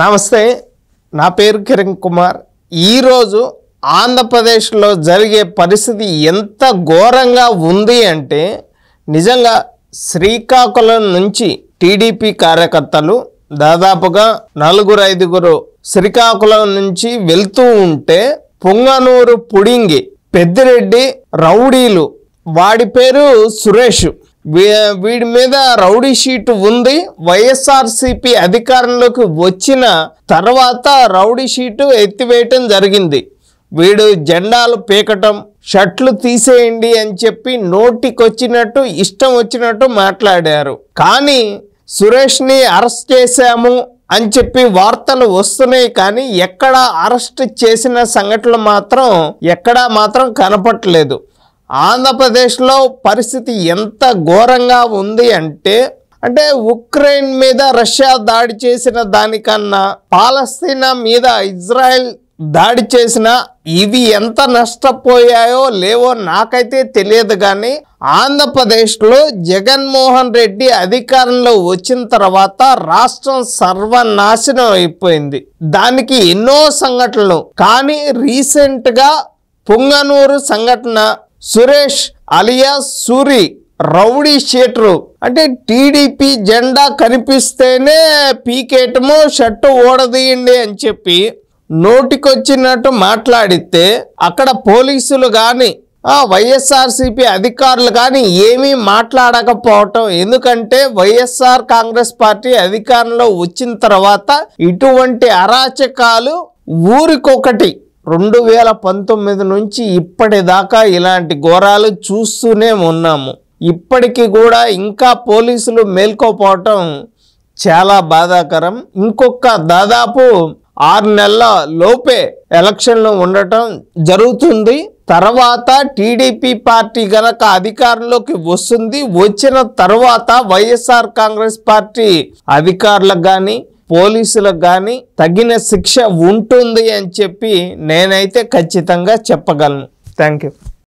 నమస్తే నా పేరు కిరణ్ కుమార్ ఈరోజు ఆంధ్రప్రదేశ్లో జరిగే పరిస్థితి ఎంత ఘోరంగా ఉంది అంటే నిజంగా శ్రీకాకుళం నుంచి టీడీపీ కార్యకర్తలు దాదాపుగా నలుగురు ఐదుగురు శ్రీకాకుళం నుంచి వెళ్తూ ఉంటే పొంగనూరు పుడింగి పెద్దిరెడ్డి రౌడీలు వాడి పేరు సురేష్ వీడి మీద రౌడీ షీట్ ఉంది వైఎస్ఆర్సిపి అధికారంలోకి వచ్చిన తర్వాత రౌడీ షీటు ఎత్తివేయటం జరిగింది వీడు జెండాలు పీకటం షర్ట్లు తీసేయండి అని చెప్పి నోటికొచ్చినట్టు ఇష్టం వచ్చినట్టు మాట్లాడారు కానీ సురేష్ని అరెస్ట్ చేశాము అని చెప్పి వార్తలు వస్తున్నాయి కానీ ఎక్కడ అరెస్ట్ చేసిన సంఘటన మాత్రం ఎక్కడా మాత్రం కనపట్లేదు ఆంధ్రప్రదేశ్లో పరిస్థితి ఎంత ఘోరంగా ఉంది అంటే అంటే ఉక్రెయిన్ మీద రష్యా దాడి చేసిన దానికన్నా పాలస్తీనా మీద ఇజ్రాయెల్ దాడి చేసిన ఇవి ఎంత నష్టపోయాయో లేవో నాకైతే తెలియదు కానీ ఆంధ్రప్రదేశ్లో జగన్మోహన్ రెడ్డి అధికారంలో వచ్చిన తర్వాత రాష్ట్రం సర్వనాశనం అయిపోయింది దానికి ఎన్నో సంఘటనలు కానీ రీసెంట్గా పుంగనూరు సంఘటన Suresh alias Suri rowdy sheeter అంటే టీడీపీ జెండా కనిపిస్తేనే పీకేటము షర్టు ఓడదీయండి అని చెప్పి నోటికొచ్చినట్టు మాట్లాడితే అక్కడ పోలీసులు కానీ వైఎస్ఆర్సీపీ అధికారులు కానీ ఏమీ మాట్లాడకపోవటం ఎందుకంటే వైఎస్ఆర్ కాంగ్రెస్ పార్టీ అధికారంలో వచ్చిన తర్వాత ఇటువంటి అరాచకాలు ఊరికొకటి రెండు వేల పంతొమ్మిది నుంచి ఇప్పటిదాకా ఇలాంటి ఘోరాలు చూస్తూనే ఉన్నాము ఇప్పటికీ కూడా ఇంకా పోలీసులు మేల్కోపోవటం చాలా బాధాకరం ఇంకొక దాదాపు ఆరు నెలల లోపే ఎలక్షన్లు ఉండటం జరుగుతుంది తర్వాత టీడీపీ పార్టీ గనక అధికారంలోకి వస్తుంది వచ్చిన తర్వాత వైఎస్ఆర్ కాంగ్రెస్ పార్టీ అధికారులకు కానీ పోలీసులకు కానీ తగిన శిక్ష ఉంటుంది అని చెప్పి నేనైతే ఖచ్చితంగా చెప్పగలను థ్యాంక్ యూ